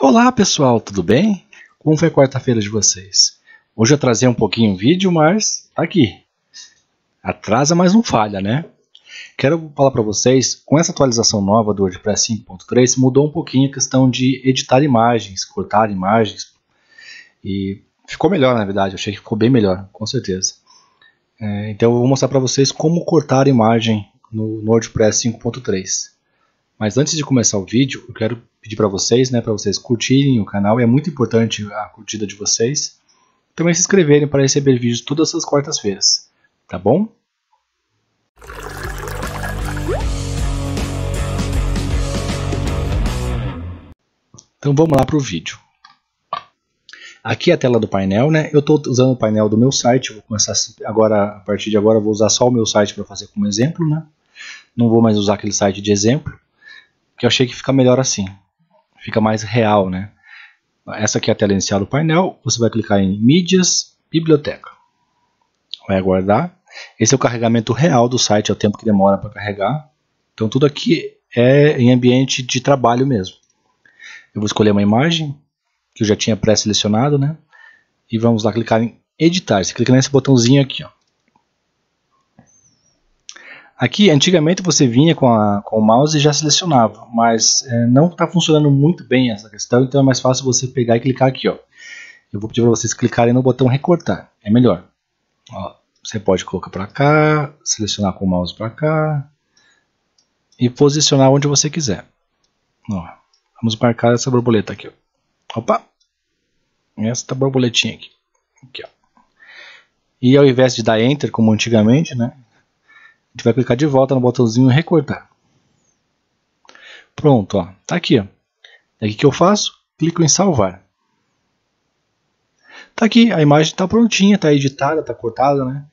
Olá pessoal, tudo bem? Como foi a quarta-feira de vocês? Hoje eu trazer um pouquinho o vídeo, mas tá aqui. Atrasa, mas não falha, né? Quero falar para vocês, com essa atualização nova do WordPress 5.3, mudou um pouquinho a questão de editar imagens, cortar imagens. E ficou melhor, na verdade, eu achei que ficou bem melhor, com certeza. É, então eu vou mostrar para vocês como cortar imagem no, no WordPress 5.3. Mas antes de começar o vídeo, eu quero pedir para vocês, né, para vocês curtirem o canal, é muito importante a curtida de vocês. Também se inscreverem para receber vídeos todas as quartas-feiras, tá bom? Então vamos lá para o vídeo. Aqui é a tela do painel, né? Eu estou usando o painel do meu site, vou começar agora, a partir de agora, vou usar só o meu site para fazer como exemplo, né? Não vou mais usar aquele site de exemplo. Porque eu achei que fica melhor assim. Fica mais real, né? Essa aqui é a tela inicial do painel. Você vai clicar em mídias, biblioteca. Vai aguardar. Esse é o carregamento real do site, é o tempo que demora para carregar. Então tudo aqui é em ambiente de trabalho mesmo. Eu vou escolher uma imagem que eu já tinha pré-selecionado, né? E vamos lá clicar em editar. Você clica nesse botãozinho aqui, ó. Aqui, antigamente você vinha com, a, com o mouse e já selecionava, mas é, não está funcionando muito bem essa questão, então é mais fácil você pegar e clicar aqui. Ó. Eu vou pedir para vocês clicarem no botão recortar, é melhor. Ó, você pode colocar para cá, selecionar com o mouse para cá e posicionar onde você quiser. Ó, vamos marcar essa borboleta aqui. Ó. Opa! Essa borboletinha aqui. aqui ó. E ao invés de dar Enter, como antigamente, né, gente vai clicar de volta no botãozinho recortar. Pronto, ó, tá aqui. Ó. E aqui que eu faço? Clico em salvar. Tá aqui, a imagem está prontinha, está editada, está cortada, né?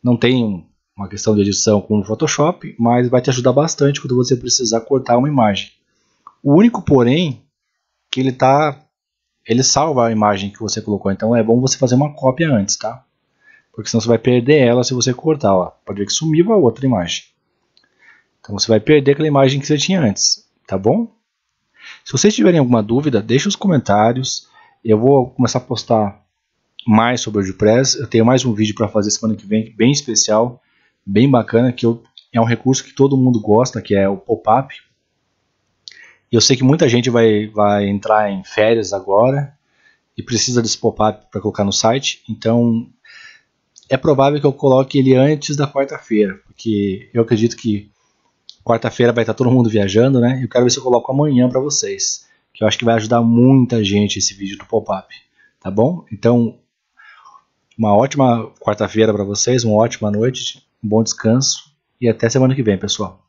Não tem uma questão de edição com o Photoshop, mas vai te ajudar bastante quando você precisar cortar uma imagem. O único, porém, que ele tá, ele salva a imagem que você colocou, então é bom você fazer uma cópia antes, tá? porque senão você vai perder ela se você cortar. Ó. Pode ver que sumiu a outra imagem. Então você vai perder aquela imagem que você tinha antes, tá bom? Se vocês tiverem alguma dúvida, deixe os comentários. Eu vou começar a postar mais sobre o WordPress. Eu tenho mais um vídeo para fazer semana que vem, bem especial, bem bacana, que eu, é um recurso que todo mundo gosta, que é o pop-up. E eu sei que muita gente vai, vai entrar em férias agora e precisa desse pop-up para colocar no site. Então, é provável que eu coloque ele antes da quarta-feira, porque eu acredito que quarta-feira vai estar todo mundo viajando, né? Eu quero ver se eu coloco amanhã para vocês, que eu acho que vai ajudar muita gente esse vídeo do pop-up, tá bom? Então, uma ótima quarta-feira para vocês, uma ótima noite, um bom descanso e até semana que vem, pessoal.